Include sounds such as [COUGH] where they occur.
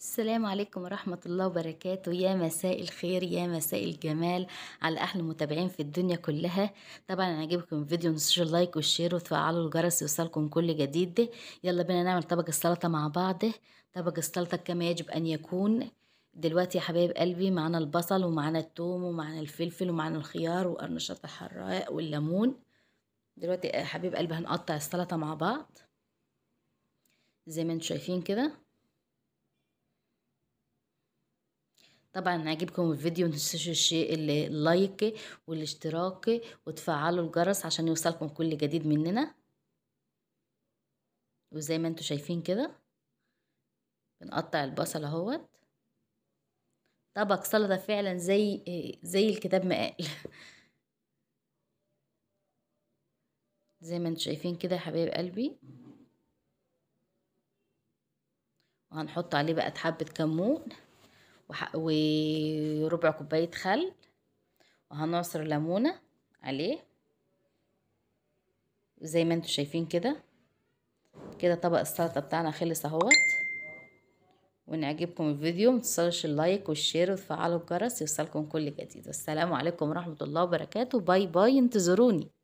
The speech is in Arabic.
السلام عليكم ورحمة الله وبركاته يا مساء الخير يا مساء الجمال على أحلى المتابعين في الدنيا كلها طبعا أنا هجيبكم فيديو نسوش اللايك والشير وتفعلوا الجرس يوصلكم كل جديد يلا بينا نعمل طبق السلطة مع بعض طبق السلطة كما يجب أن يكون دلوقتي يا حبايب قلبي معانا البصل ومعانا التوم ومعانا الفلفل ومعانا الخيار وقرنشات الحراق والليمون دلوقتي يا حبيب قلبي هنقطع السلطة مع بعض زي ما انتم شايفين كده طبعا عجبكم الفيديو متنسوش الشيء اللي اللايك والاشتراك وتفعلوا الجرس عشان يوصلكم كل جديد مننا وزي ما انتوا شايفين كده بنقطع البصل اهوت طبق سلطة فعلا زي زي الكتاب ما قال [LAUGHS] زي ما انتوا شايفين كده يا حبايب قلبي وهنحط عليه بقى حبة كمون وربع كوباية خل وهنعصر ليمونة عليه زي ما انتوا شايفين كده كده طبق السلطة بتاعنا خلص اهوت وان عجبكم الفيديو متنسوش اللايك والشير وتفعلوا الجرس يوصلكم كل جديد والسلام عليكم ورحمة الله وبركاته باي باي انتظروني